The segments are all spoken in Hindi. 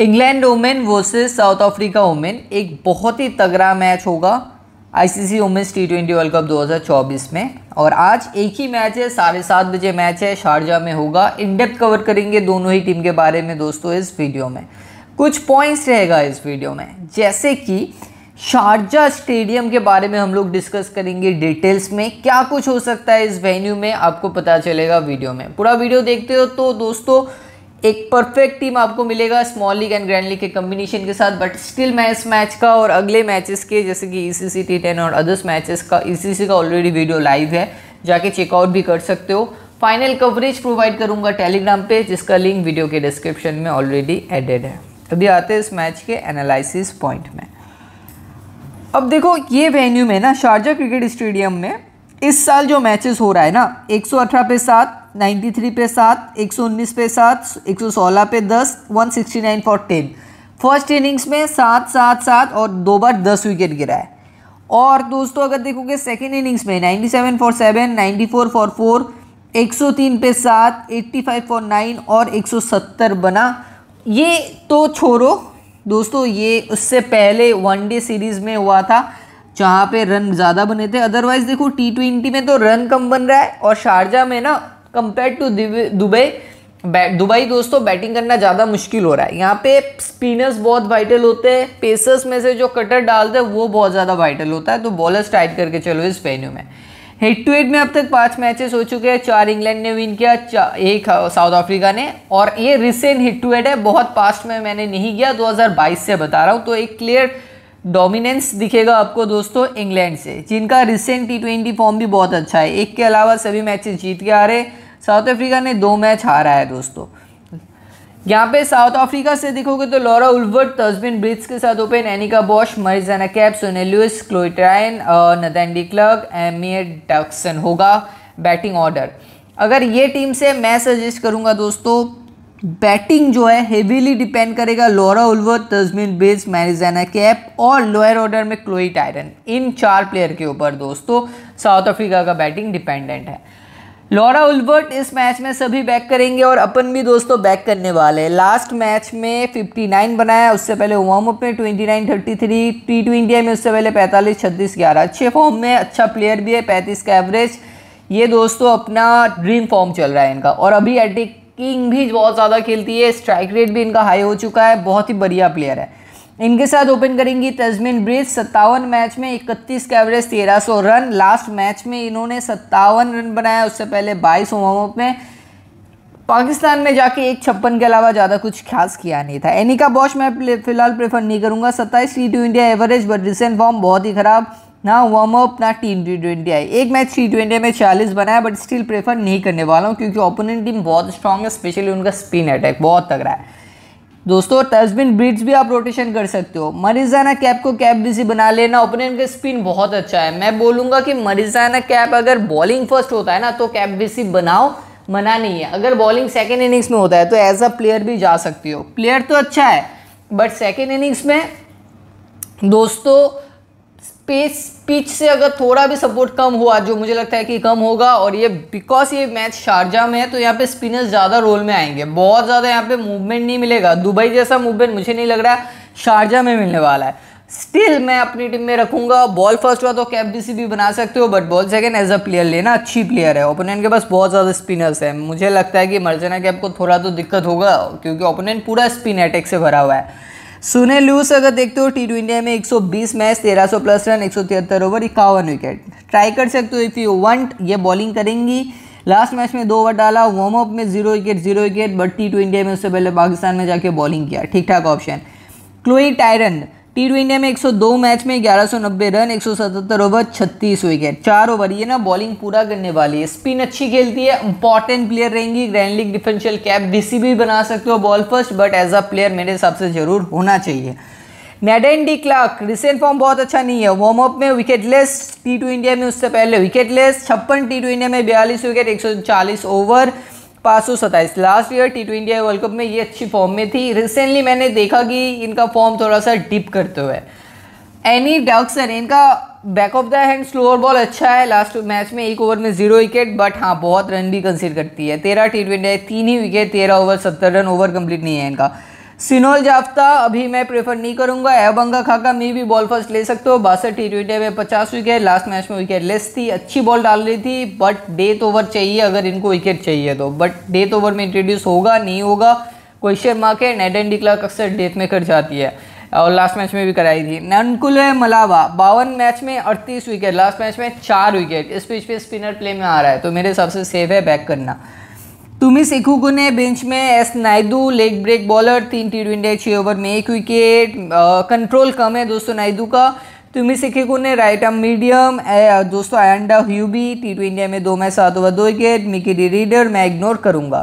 England women versus South Africa women एक बहुत ही तगड़ा मैच होगा ICC women's T twenty world cup 2024 में और आज एक ही मैच है साढ़े सात बजे मैच है शारजा में होगा इन डेप्थ कवर करेंगे दोनों ही टीम के बारे में दोस्तों इस वीडियो में कुछ पॉइंट्स रहेगा इस वीडियो में जैसे कि शारजा स्टेडियम के बारे में हम लोग डिस्कस करेंगे डिटेल्स में क्या कुछ हो सकता है इस वेन्यू में आपको पता चलेगा वीडियो में पूरा वीडियो देखते हो तो दोस्तों एक परफेक्ट टीम आपको मिलेगा small league and grand league के कम्बिनेशन के साथ बट स्टिल मैं इस मैच का और अगले मैचेस के जैसे कि E C C T ten और अदर्स मैचेस का ई सी सी का ऑलरेडी वीडियो लाइव है जाके चेकआउट भी कर सकते हो फाइनल कवरेज प्रोवाइड करूंगा टेलीग्राम पे जिसका लिंक वीडियो के डिस्क्रिप्शन में ऑलरेडी एडेड है अभी आते हैं इस मैच के एनालिसिस पॉइंट में अब देखो ये वेन्यू में ना शारजा क्रिकेट स्टेडियम में इस साल जो मैचेस हो रहा है ना 118 पे सात 93 पे सात 119 पे सात 116 पे दस 169 फॉर टेन फर्स्ट इनिंग्स में सात सात सात और दो बार दस विकेट गिरा है और दोस्तों अगर देखोगे सेकेंड इनिंग्स में 97 फॉर सेवन 94 फॉर फोर 103 पे सात 85 फॉर नाइन और 170 बना ये तो छोड़ो दोस्तों ये उससे पहले वनडे सीरीज़ में हुआ था जहाँ पे रन ज़्यादा बने थे अदरवाइज देखो टी ट्वेंटी में तो रन कम बन रहा है और शारजा में ना कंपेयर टू दुबई दुबई दोस्तों बैटिंग करना ज़्यादा मुश्किल हो रहा है यहाँ पे स्पिनर्स बहुत वाइटल होते हैं पेसर्स में से जो कटर डालते हैं वो बहुत ज़्यादा वाइटल होता है तो बॉलर्स टाइट करके चलो इस वेन्यू में हेड टू हेड में अब तक पांच मैचेस हो चुके हैं चार इंग्लैंड ने विन किया एक साउथ अफ्रीका ने और ये रिसेंट हेड टू हेड है बहुत पास्ट में मैंने नहीं किया 2022 से बता रहा हूँ तो एक क्लियर डोमिनेंस दिखेगा आपको दोस्तों इंग्लैंड से जिनका रिसेंट टी ट्वेंटी फॉर्म भी बहुत अच्छा है एक के अलावा सभी मैचेस जीत के आ रहे साउथ अफ्रीका ने दो मैच हारा है दोस्तों यहाँ पे साउथ अफ्रीका से देखोगे तो लॉरा उल्वर्ट तस्बिन ब्रिट्स के साथ open Anneke Bosch Marizanne Kapp Sune Luus Chloe Tryon Nadine Klerk Annerie Dercksen होगा बैटिंग ऑर्डर अगर ये टीम से मैं सजेस्ट करूँगा दोस्तों बैटिंग जो है हेवीली डिपेंड करेगा लोरा उल्वर तजमीन बेस मैरिजाना कैप और लोअर ऑर्डर में क्लोई टायरन इन चार प्लेयर के ऊपर दोस्तों साउथ अफ्रीका का बैटिंग डिपेंडेंट है लॉरा उल्वर्ट इस मैच में सभी बैक करेंगे और अपन भी दोस्तों बैक करने वाले हैं लास्ट मैच में 59 बनाया उससे पहले वार्म अप में 29 33 टी इंडिया में उससे पहले 45 36 11 अच्छे फॉर्म में अच्छा प्लेयर भी है 35 का एवरेज ये दोस्तों अपना ड्रीम फॉर्म चल रहा है इनका और अभी एटिक किंग भी बहुत ज़्यादा खेलती है स्ट्राइक रेट भी इनका हाई हो चुका है बहुत ही बढ़िया प्लेयर है इनके साथ ओपन करेंगी तजमिन ब्रिज सत्तावन मैच में इकतीस का एवरेज तेरह सौ रन लास्ट मैच में इन्होंने सत्तावन रन बनाया उससे पहले बाईस वार्मअप में पाकिस्तान में जाके एक छप्पन के अलावा ज़्यादा कुछ खास किया नहीं था एनिका बॉश मैं फिलहाल प्रेफर नहीं करूँगा सत्ताईस T two India average but recent form बहुत ही ख़राब ना वार्म अप ना टीम टी ट्वेंटी आई एक मैच टी ट्वेंटी में चालीस बनाया बट स्टिल प्रेफर नहीं करने वाला हूँ क्योंकि ओपोनेंट टीम बहुत स्ट्रांग है स्पेशली उनका स्पिन अटैक बहुत तगड़ा है दोस्तों टस्बिन ब्रिड्स भी आप रोटेशन कर सकते हो मरीजाना कैप को कैप बिजी बना लेना ओपोनेंट का स्पिन बहुत अच्छा है मैं बोलूँगा कि मरीजाना कैप अगर बॉलिंग फर्स्ट होता है ना तो कैप बिजी बनाओ मना नहीं है अगर बॉलिंग सेकेंड इनिंग्स में होता है तो एज अ प्लेयर भी जा सकती हो प्लेयर तो अच्छा है बट सेकेंड इनिंग्स में दोस्तों पेस पिच से अगर थोड़ा भी सपोर्ट कम हुआ जो मुझे लगता है कि कम होगा और ये बिकॉज ये मैच शारजा में है तो यहाँ पे स्पिनर्स ज़्यादा रोल में आएंगे बहुत ज़्यादा यहाँ पे मूवमेंट नहीं मिलेगा दुबई जैसा मूवमेंट मुझे नहीं लग रहा है शारजा में मिलने वाला है स्टिल मैं अपनी टीम में रखूंगा बॉल फर्स्ट हुआ तो कैप डीसी भी बना सकते हो but ball second as a player लेना अच्छी प्लेयर है ओपोनेंट के पास बहुत ज़्यादा स्पिनर्स हैं मुझे लगता है कि मर्जना कैप को थोड़ा तो दिक्कत होगा क्योंकि ओपोनेंट पूरा स्पिन अटैक से भरा हुआ है सुने लूस अगर देखते हो टी इंडिया में 120 मैच 1300 प्लस रन एक सौ तिहत्तर ओवर इक्यावन विकेट ट्राई कर सकते हो इफ़ यू वंट ये बॉलिंग करेंगी लास्ट मैच में दो ओवर डाला वार्म अप में zero wicket zero wicket but T India में उससे पहले पाकिस्तान में जाके बॉलिंग किया ठीक ठाक option Chloe Tryon T India में 102 मैच में 1190 रन 177 ओवर 36 विकेट चार ओवर ये ना बॉलिंग पूरा करने वाली है स्पिन अच्छी खेलती है इंपॉर्टेंट प्लेयर रहेंगी grand league differential cap DC भी बना सकते हो ball first but as a player मेरे हिसाब से जरूर होना चाहिए Nadine de Klerk recent form बहुत अच्छा नहीं है वार्म अप में विकेटलेस टी इंडिया में उससे पहले विकेटलेस छप्पन टी इंडिया में बयालीस विकेट चालीस ओवर पाँच सौ सत्ताईस last year T twenty I world cup में ये अच्छी फॉर्म में थी रिसेंटली मैंने देखा कि इनका फॉर्म थोड़ा सा डिप करते हुए एनी सर इनका back of the hand slower ball अच्छा है लास्ट मैच में एक ओवर में जीरो विकेट बट हाँ बहुत रन भी कंसिड करती है तेरह टी ट्वेंटी तीन ही विकेट तेरह ओवर सत्तर रन ओवर कंप्लीट नहीं है इनका सिनोल जाफ्ता अभी मैं प्रेफर नहीं करूंगा एवंगा खाका मी भी बॉल फर्स्ट ले सकते हो बासठ टी ट्वेंटी में पचास विकेट लास्ट मैच में विकेट लेस थी अच्छी बॉल डाल रही थी बट डेथ ओवर चाहिए अगर इनको विकेट चाहिए तो बट डेथ ओवर में इंट्रोड्यूस होगा नहीं होगा क्वेश्चन मार्क है एंड डिक्लर्क अक्सर डेथ में कर जाती है और लास्ट मैच में भी कराई थी ननकुल मलावा बावन मैच में अड़तीस विकेट लास्ट मैच में चार विकेट इस पिच पे स्पिनर प्ले में आ रहा है तो मेरे हिसाब से सेफ है बैक करना तुम्हें सेखू ने बेंच में S Naidoo leg break bowler तीन टी ट्वेंटी छः ओवर में एक विकेट कंट्रोल कम है दोस्तों नायदू का तुम्हें सिखेकू ने राइट आर्म मीडियम दोस्तों आयंडा ह्यूबी टी ट्वेंटी में दो में सात ओवर दो विकेट मिकी डी रीडर मैं इग्नोर करूँगा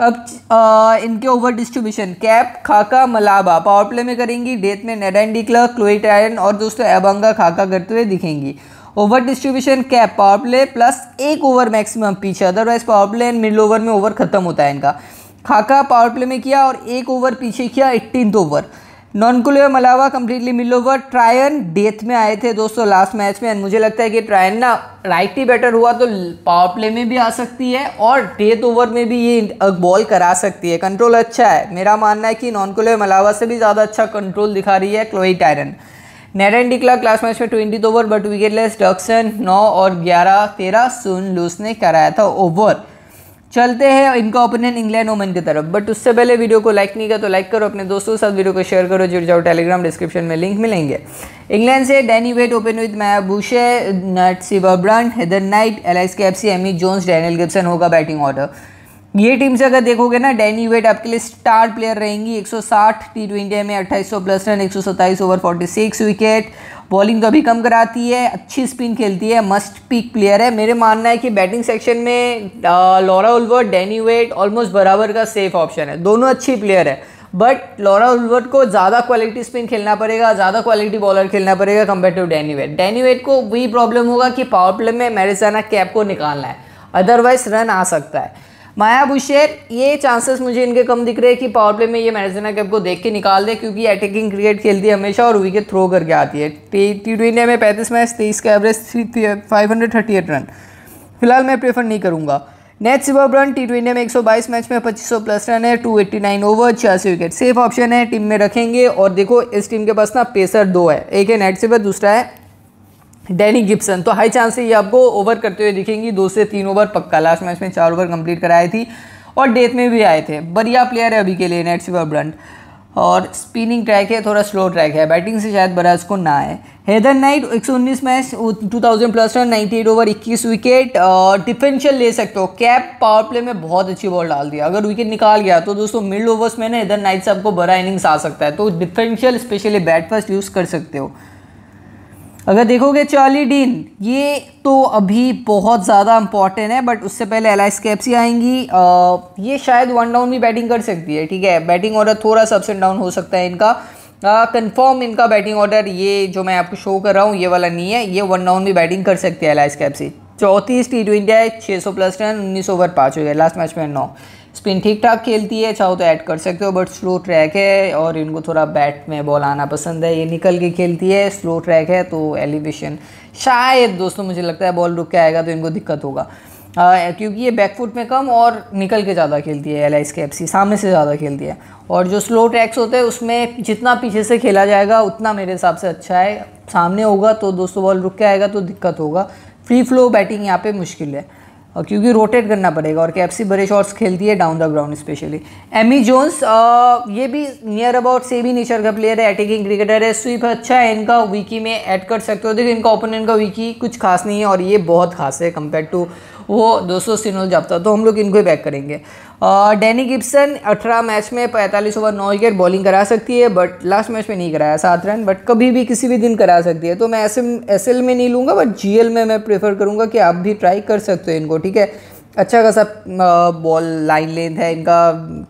अब आ, इनके ओवर डिस्ट्रीब्यूशन कैप खाका मलाबा पावर प्ले में करेंगी डेथ में Nadine de Klerk Chloe Tryon और दोस्तों एबंगा खाका करते हुए दिखेंगी over distribution cap power play plus एक ओवर मैक्सिमम पीछे otherwise power play and middle over में ओवर खत्म होता है इनका खाका पावर प्ले में किया और एक ओवर पीछे किया eighteen over Non Mlaba completely mid over Tryon death में आए थे दोस्तों लास्ट मैच में एंड मुझे लगता है कि ट्रायन ना राइट ही बेटर हुआ तो पावर प्ले में भी आ सकती है और डेथ ओवर में भी ये बॉल करा सकती है कंट्रोल अच्छा है मेरा मानना है कि नॉनकुल मलावा से भी ज़्यादा अच्छा कंट्रोल दिखा रही है Chloe Tryon Nadine de Klerk Klaas match में twenty over but wicketless Dercksen नौ और ग्यारह तेरह सुन लूस ने कराया था ओवर चलते हैं इनका ओपिनियन इंग्लैंड ओमन की तरफ बट उससे पहले वीडियो को लाइक नहीं किया तो लाइक करो अपने दोस्तों के साथ वीडियो को शेयर करो जुड़ जाओ टेलीग्राम डिस्क्रिप्शन में लिंक मिलेंगे इंग्लैंड से Danni Wyatt open with Maia Bouchier Nat Sciver Brunt Heather Knight L S K F C Amy Jones Danielle Gibson होगा बैटिंग ऑर्डर ये टीम से अगर देखोगे ना डैनी वेट आपके लिए स्टार प्लेयर रहेंगी 160 टी ट्वेंटी में 2800 plus run 127 over 46 wicket bowling तो अभी कम कराती है अच्छी स्पिन खेलती है मस्ट पीक प्लेयर है मेरे मानना है कि बैटिंग सेक्शन में Laura Wolvaardt Danni Wyatt almost बराबर का सेफ ऑप्शन है दोनों अच्छी प्लेयर है बट लॉरा उल्वर्ट को ज़्यादा क्वालिटी स्पिन खेलना पड़ेगा ज़्यादा क्वालिटी बॉलर खेलना पड़ेगा compare to Danni Wyatt Danni Wyatt को वही प्रॉब्लम होगा कि पावर प्ले में मैरिजाना कैप को निकालना है अदरवाइज रन आ सकता है माया बुशेर ये चांसेस मुझे इनके कम दिख रहे हैं कि पावर प्ले में ये मैरिजना कैप को देख के निकाल दे क्योंकि अटैकिंग क्रिकेट खेलती है हमेशा और विकेट थ्रो करके आती है टी ट्वेंटी में पैंतीस मैच तेईस का average five hundred thirty eight run फिलहाल मैं प्रेफर नहीं करूँगा नेट ब्रन टी ट्वेंटी में 122 मैच में 2500 प्लस रन है 289 ओवर छियासी विकेट सेफ ऑप्शन है टीम में रखेंगे और देखो इस टीम के पास ना पेसर दो है एक है नेट सिवर दूसरा है डैनी गिब्सन तो हाई चांस से ये आपको ओवर करते हुए दिखेंगी दो से तीन ओवर पक्का लास्ट मैच में चार ओवर कंप्लीट कराई थी और डेथ में भी आए थे बढ़िया प्लेयर है अभी के लिए नेट सिवर ब्रंट और स्पिनिंग ट्रैक है थोड़ा स्लो ट्रैक है बैटिंग से शायद बड़ा उसको ना आए हैदर नाइट एक match 2000 plus run 98 over 21 wicket और डिफेंशियल ले सकते हो कैप पावर प्ले में बहुत अच्छी बॉल डाल दिया अगर विकेट निकाल गया तो दोस्तों मिड ओवर्स में ना हैदर नाइट से आपको बड़ा इनिंग्स आ सकता है तो differential specially bat first use कर सकते हो अगर देखोगे चार्ली डीन ये तो अभी बहुत ज़्यादा इंपॉर्टेंट है बट उससे पहले एल आई कैप्सी आएंगी आ, ये शायद वन डाउन भी बैटिंग कर सकती है ठीक है बैटिंग ऑर्डर थोड़ा सा अप्स एंड डाउन हो सकता है इनका कंफर्म इनका बैटिंग ऑर्डर ये जो मैं आपको शो कर रहा हूँ ये वाला नहीं है ये वन डाउन भी बैटिंग कर सकती है एल आई कैप्सी चौथी टी ट्वेंटी है छः सौ प्लस रन उन्नीस ओवर पाँच हो गया लास्ट मैच में नौ स्पिन ठीक ठाक खेलती है चाहो तो ऐड कर सकते हो बट स्लो ट्रैक है और इनको थोड़ा बैट में बॉल आना पसंद है ये निकल के खेलती है स्लो ट्रैक है तो एलिवेशन शायद दोस्तों मुझे लगता है बॉल रुक के आएगा तो इनको दिक्कत होगा आ, क्योंकि ये बैकफुट में कम और निकल के ज़्यादा खेलती है एल आई के एफ सामने से ज़्यादा खेलती है और जो स्लो ट्रैक्स होते हैं उसमें जितना पीछे से खेला जाएगा उतना मेरे हिसाब से अच्छा है सामने होगा तो दोस्तों बॉल रुक के आएगा तो दिक्कत होगा फ्री फ्लो बैटिंग यहाँ पे मुश्किल है और क्योंकि रोटेट करना पड़ेगा और कैप्सी बड़े शॉट्स खेलती है down the ground specially Amy Jones ये भी नियर अबाउट से भी नेचर का प्लेयर है अटैकिंग क्रिकेटर है स्वीप अच्छा है इनका वीकी में ऐड कर सकते हो देखो इनका ओपोनेंट का वीकी कुछ खास नहीं है और ये बहुत खास है कंपेयर टू वो दो सौ सिनोज जापता तो हम लोग इनको ही बैक करेंगे डैनी गिब्सन अठारह मैच में पैंतालीस ओवर नौ विकेट बॉलिंग करा सकती है बट लास्ट मैच में नहीं कराया सात रन बट कभी भी किसी भी दिन करा सकती है तो मैं एस एस एल में नहीं लूँगा बट जी एल में मैं प्रेफर करूँगा कि आप भी ट्राई कर सकते हो इनको ठीक है अच्छा खासा बॉल लाइन लेंथ है इनका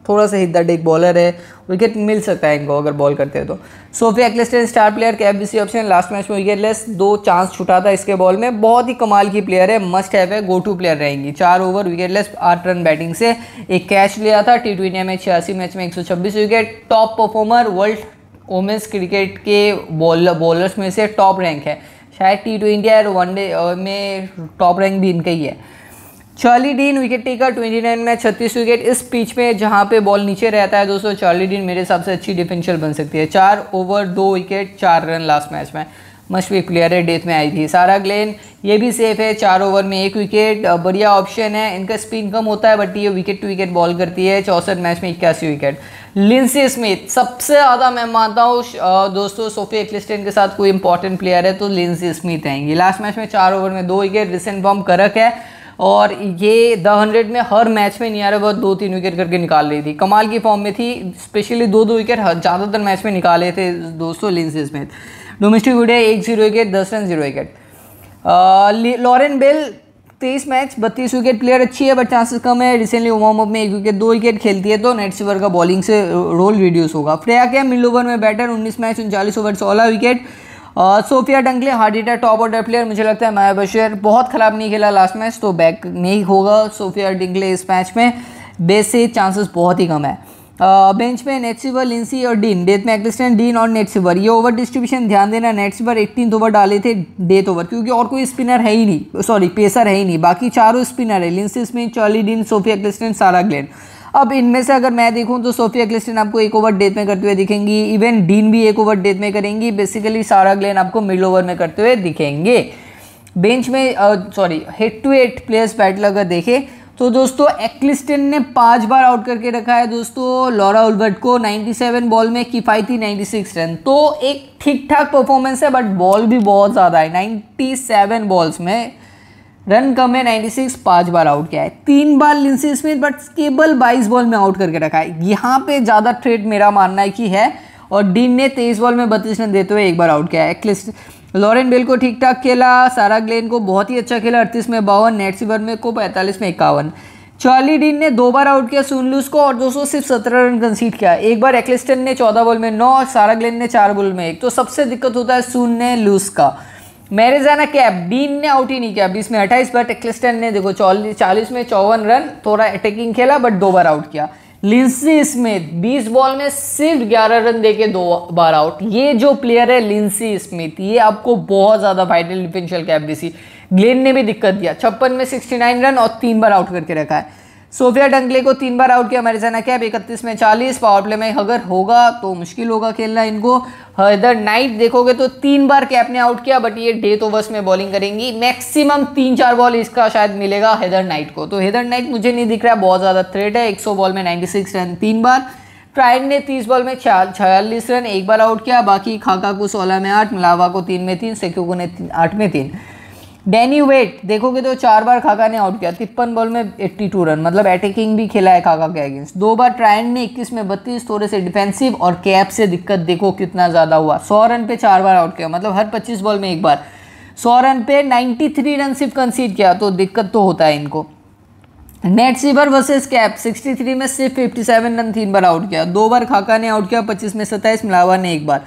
थोड़ा सा हिदर एक बॉलर है विकेट मिल सकता है इनको अगर बॉल करते हैं तो Sophie Ecclestone star player cap VC option last match में विकेट लेस दो चांस छुटा था इसके बॉल में बहुत ही कमाल की प्लेयर है मस्ट हैव है गो टू प्लेयर रहेंगी चार ओवर विकेट लेस आठ रन बैटिंग से एक कैच लिया था टी ट्वेंटी में छियासी मैच में एक wicket top performer world women's cricket के बॉलर बॉलर्स में से टॉप रैंक है शायद टी ट्वेंटी और वनडे में टॉप रैंक भी इनका ही है चार्ली डीन विकेट टेकर 29 में 36 विकेट इस पिच में जहाँ पे बॉल नीचे रहता है दोस्तों चार्ली डीन मेरे हिसाब से अच्छी डिफेंशियल बन सकती है चार ओवर दो विकेट चार रन लास्ट मैच में मशफी प्लेयर है डेथ में आई थी सारा ग्लेन ये भी सेफ है चार ओवर में एक विकेट बढ़िया ऑप्शन है इनका स्पिन कम होता है बट ये विकेट टू विकेट बॉल करती है चौसठ मैच में इक्यासी विकेट लिंसी स्मिथ सबसे ज़्यादा मैं मानता हूँ दोस्तों सोफी एक्लिस्टन के साथ कोई इंपॉर्टेंट प्लेयर है तो लिंसी स्मिथ आएंगी लास्ट मैच में चार ओवर में दो विकेट रिसेंट फॉर्म करक है और ये द हंड्रेड में हर मैच में नियर अबाउट दो तीन विकेट करके निकाल रही थी कमाल की फॉर्म में थी स्पेशली दो दो विकेट ज़्यादातर मैच में निकाले थे दोस्तों लिंस स्मिथ डोमेस्टिक वुडिया एक जीरो विकेट दस run zero wicket Lauren Bell तेईस मैच बत्तीस विकेट प्लेयर अच्छी है बट चांसेस कम है रिसेंटली वार्म अप में एक विकेट दो विकेट खेलती है तो नेट सीवर का बॉलिंग से रोल रिड्यूस होगा फ्रेया मिल मिलोवर में बैटर उन्नीस मैच उनचालीस ओवर सोलह wicket Sophia Dunkley hard hitter top order player मुझे लगता है माया बशेर बहुत ख़राब नहीं खेला लास्ट मैच तो बैक नहीं होगा सोफिया डिंगले इस मैच में बेस से चांसेस बहुत ही कम है बेंच में नेटसिवर लिंसी और डीन डेथ में एक्सिस्टेंट डीन और नेटसिवर ये ओवर डिस्ट्रीब्यूशन ध्यान देना नेटसिवर एट्टीन ओवर डाले थे डेथ ओवर क्योंकि और कोई स्पिनर है ही नहीं सॉरी पेसर है ही नहीं बाकी चारों स्पिनर है Linsey Smith Charlie Dean Sophia Ecclestone Sarah Glenn अब इनमें से अगर मैं देखूँ तो सोफिया क्लिस्टन आपको एक ओवर डेथ में करते हुए दिखेंगी इवन डीन भी एक ओवर डेथ में करेंगी बेसिकली सारा ग्लेन आपको मिड ओवर में करते हुए दिखेंगे बेंच में sorry head to head players battle अगर देखें तो दोस्तों एक्लिस्टन ने पांच बार आउट करके रखा है दोस्तों लॉरा उल्बर्ट को 97 बॉल में किफ़ायती 96 रन तो एक ठीक ठाक परफॉर्मेंस है बट बॉल भी बहुत ज़्यादा है 97 बॉल्स में रन कम है 96 पांच बार आउट किया है तीन बार लिंसी स्मिथ बट केवल 22 बॉल में आउट करके रखा है यहाँ पे ज़्यादा ट्रेड मेरा मानना है कि है और डीन ने तेईस बॉल में बत्तीस रन देते हुए एक बार आउट किया है क्लिस्ट लॉरेन बेल को ठीक ठाक खेला सारा ग्लेन को बहुत ही अच्छा खेला अड़तीस में बावन नेट सीवर में को पैंतालीस में इक्यावन चार्ली डीन ने दो बार आउट किया सुन लूस को और दोस्तों सिर्फ सत्रह रन कंसीड किया एक बार एक्लिस्टन ने चौदह बॉल में नौ और सारा ग्लेन ने चार बॉल में एक तो सबसे दिक्कत होता है सुन ने लूस का मेरेजाना कैप डीन ने आउट ही नहीं किया बीस में अट्ठाईस बट क्लिस्टन ने देखो चालीस में चौवन रन थोड़ा अटैकिंग खेला बट दो बार आउट किया लिंसी स्मिथ 20 बॉल में सिर्फ 11 रन देके दो बार आउट ये जो प्लेयर है लिंसी स्मिथ ये आपको बहुत ज़्यादा final differential cap DC Glenn ने भी दिक्कत दिया छप्पन में 69 रन और तीन बार आउट करके रखा है सोफिया डंगले को तीन बार आउट किया अमेरिका ने कैप इकतीस में चालीस पावर प्ले में अगर होगा तो मुश्किल होगा खेलना इनको हैदर नाइट देखोगे तो तीन बार कैप ने आउट किया बट ये डेथ ओवर्स तो में बॉलिंग करेंगी मैक्सिमम तीन चार बॉल इसका शायद मिलेगा हैदर नाइट को तो हैदर नाइट मुझे नहीं दिख रहा बहुत ज़्यादा थ्रेट है एक बॉल में 96 रन तीन बार ट्राइन ने 30 बॉल में छियालीस रन एक बार आउट किया बाकी खाका को सोलह में आठ मिलावा को तीन में तीन सेक्यू को ने आठ में तीन डैनी वेट देखोगे तो चार बार खाका ने आउट किया तिप्पन बॉल में 82 रन मतलब अटैकिंग भी खेला है खाका के अगेंस्ट दो बार ट्रायंड ने 21 में 32 थोड़े से डिफेंसिव और कैप से दिक्कत देखो कितना ज़्यादा हुआ 100 रन पे चार बार आउट किया मतलब हर 25 बॉल में एक बार 100 रन पे 93 रन सिर्फ कंसीड किया तो दिक्कत तो होता है इनको Nat Sciver versus Kapp three में सिर्फ सेवन रन तीन बार आउट किया दो बार खाका ने आउट किया पच्चीस में सत्ताईस मिलावा ने एक बार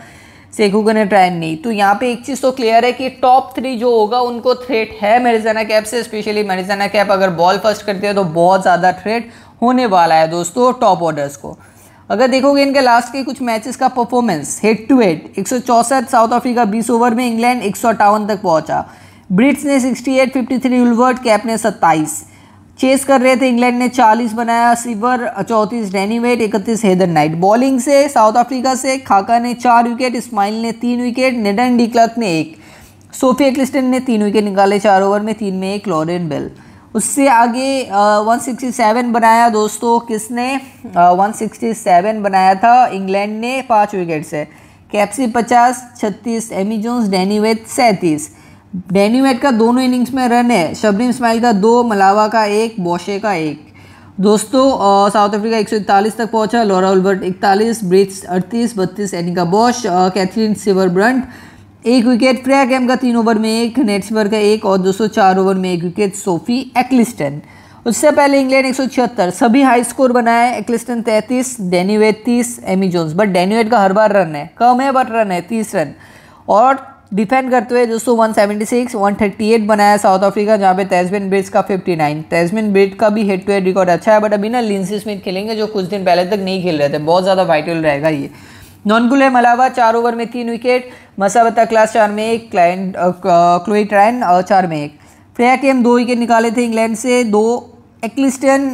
सेकूगन ने ट्रायन नहीं तो यहाँ पे एक चीज़ तो क्लियर है कि टॉप थ्री जो होगा उनको थ्रेट है मेरिजाना कैप से स्पेशली मेरिजाना कैप अगर बॉल फर्स्ट करती है तो बहुत ज़्यादा थ्रेट होने वाला है दोस्तों टॉप ऑर्डर्स को अगर देखोगे इनके लास्ट के कुछ मैचेस का परफॉर्मेंस हेड टू हेड एक साउथ अफ्रीका बीस ओवर में इंग्लैंड एक तक पहुँचा ब्रिट्स ने सिक्सटी एट उल्वर्ट कैप ने सत्ताईस चेस कर रहे थे इंग्लैंड ने 40 बनाया सिवर चौंतीस डेनीवेट इकतीस हैदर नाइट बॉलिंग से साउथ अफ्रीका से खाका ने चार विकेट इस्माइल ने तीन विकेट नेडन डिक्लर्क ने एक सोफिया क्लिस्टन ने तीन विकेट निकाले चार ओवर में तीन में एक लॉरेन बेल उससे आगे वन सिक्सटी सेवन बनाया दोस्तों किसने वन सिक्सटी सेवन बनाया था इंग्लैंड ने पाँच विकेट से कैप्सी पचास छत्तीस एमी जोन्स वेथ सैंतीस डेनीवेट का दोनों इनिंग्स में रन है शबरीन इसमाइल का दो मलावा का एक बॉशे का एक दोस्तों साउथ अफ्रीका एक तक पहुंचा लॉरा उल्बर्ट इकतालीस ब्रिट्स अड़तीस बत्तीस Anneke Bosch Katherine Sciver Brunt एक विकेट फ्रेया कैम का तीन ओवर में एक नेट्सवर का एक और दोस्तों चार ओवर में एक विकेट सोफी एक्लिस्टन उससे पहले इंग्लैंड एक सभी हाई स्कोर बनाए एक्लिस्टन तैंतीस डेनीवेट तीस एमी जोन्स बट डेनीवेट का हर बार रन है कम है बट रन है तीस रन और डिफेंड करते हुए दोस्तों 176, 138 बनाया साउथ अफ्रीका जहाँ पे तेजमिन ब्रिट्स का 59, तेजमिन ब्रिट का भी हेड टू हेड रिकॉर्ड अच्छा है बट अभी ना लिंसी स्मिथ खेलेंगे जो कुछ दिन पहले तक नहीं खेल रहे थे बहुत ज़्यादा वाइटल रहेगा ये नॉनगुल मलावा चार ओवर में तीन विकेट मसाबत्ता क्लास चार में एक क्लाइंट क्लोई ट्रायन चार में एक फ्रेया केम दो विकेट निकाले थे इंग्लैंड से दो एक्लिस्टन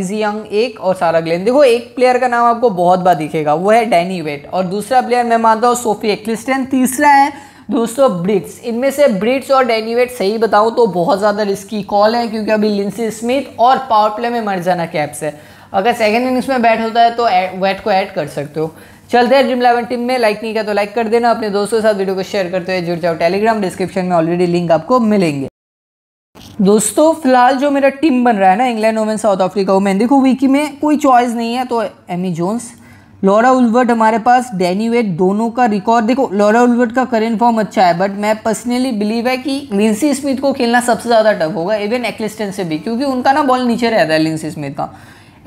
इजी यंग एक और सारा ग्लैन देखो एक प्लेयर का नाम आपको बहुत बार दिखेगा वो है डैनी वेट और दूसरा प्लेयर मैं मानता हूँ सोफी एक्लिस्टन तीसरा है दोस्तों ब्रिट्स इनमें से ब्रिट्स और डेनिवेट सही बताऊं तो बहुत ज़्यादा रिस्की कॉल है क्योंकि अभी लिंसी स्मिथ और पावर प्ले में मर जाना कैप्स है अगर सेकेंड इनिंग्स में बैट होता है तो वेट को ऐड कर सकते हो चलते हैं ड्रीम इलेवन टीम में लाइक नहीं किया तो लाइक कर देना अपने दोस्तों के साथ वीडियो को शेयर करते हुए जुड़ जाओ टेलीग्राम डिस्क्रिप्शन में ऑलरेडी लिंक आपको मिलेंगे दोस्तों फिलहाल जो मेरा टीम बन रहा है ना England women South Africa women देखो वीकी में कोई चॉइस नहीं है तो एमी जोन्स लॉरा उल्वर्ट हमारे पास डैनी वेट दोनों का रिकॉर्ड देखो लॉरा उल्वर्ट का करेंट फॉर्म अच्छा है बट मैं पर्सनली बिलीव है कि लिंसी स्मिथ को खेलना सबसे ज़्यादा टफ होगा इवन एक्लिस्टेंट से भी क्योंकि उनका ना बॉल नीचे रहता है लिंसी स्मिथ का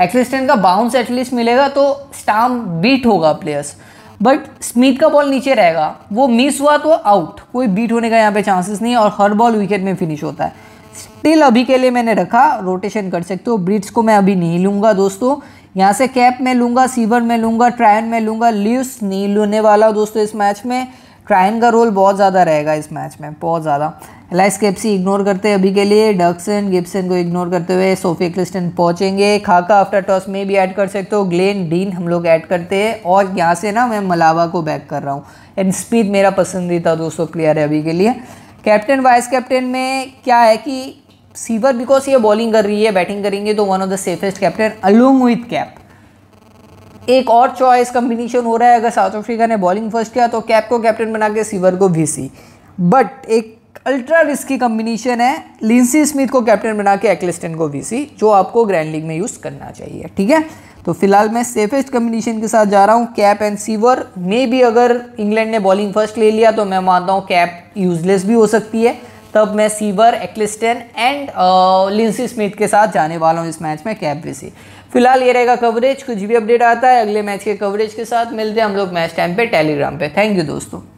एक्लिस्टेंट का बाउंस एटलीस्ट मिलेगा तो स्टाम बीट होगा प्लेयर्स बट स्मिथ का बॉल नीचे रहेगा वो मिस हुआ तो आउट कोई बीट होने का यहाँ पे चांसेस नहीं है और हर बॉल विकेट में फिनिश होता है स्टिल अभी के लिए मैंने रखा रोटेशन कर सकते हो ब्रिट्स को मैं अभी नहीं लूँगा दोस्तों यहाँ से कैप में लूँगा सीवर में लूँगा ट्रायन में लूँगा ल्यूस नहीं लूने वाला दोस्तों इस मैच में ट्रायन का रोल बहुत ज़्यादा रहेगा इस मैच में बहुत ज़्यादा एलाइस केप्सी इग्नोर करते हैं अभी के लिए डक्सन गिप्सन को इग्नोर करते हुए सोफी क्लिस्टन पहुँचेंगे खाका आफ्टर टॉस में भी ऐड कर सकते हो ग्लेन डीन हम लोग ऐड करते हैं और यहाँ से ना मैं मलावा को बैक कर रहा हूँ एंड स्पीड मेरा पसंदीदा दोस्तों प्लेयर है अभी के लिए कैप्टन वाइस कैप्टन में क्या है कि सीवर बिकॉज ये बॉलिंग कर रही है बैटिंग करेंगे तो one of the safest captain along with Kapp एक और चॉइस कम्बिनेशन हो रहा है अगर साउथ अफ्रीका ने बॉलिंग फर्स्ट किया तो कैप को कैप्टन बना के सीवर को वीसी बट एक अल्ट्रा रिस्की कम्बिनेशन है लिंसी स्मिथ को कैप्टन बना के एक्लिस्टन को वीसी जो आपको ग्रैंड लीग में यूज़ करना चाहिए ठीक है तो फिलहाल मैं सेफेस्ट कम्बिनेशन के साथ जा रहा हूँ कैप एंड सीवर मे भी अगर इंग्लैंड ने बॉलिंग फर्स्ट ले लिया तो मैं मानता हूँ कैप यूजलेस भी हो सकती है तब मैं Sciver Ecclestone and Linsey Smith के साथ जाने वाला हूँ इस मैच में कैबरी से फिलहाल ये रहेगा कवरेज कुछ भी अपडेट आता है अगले मैच के कवरेज के साथ मिलते हैं हम लोग मैच टाइम पे टेलीग्राम पे थैंक यू दोस्तों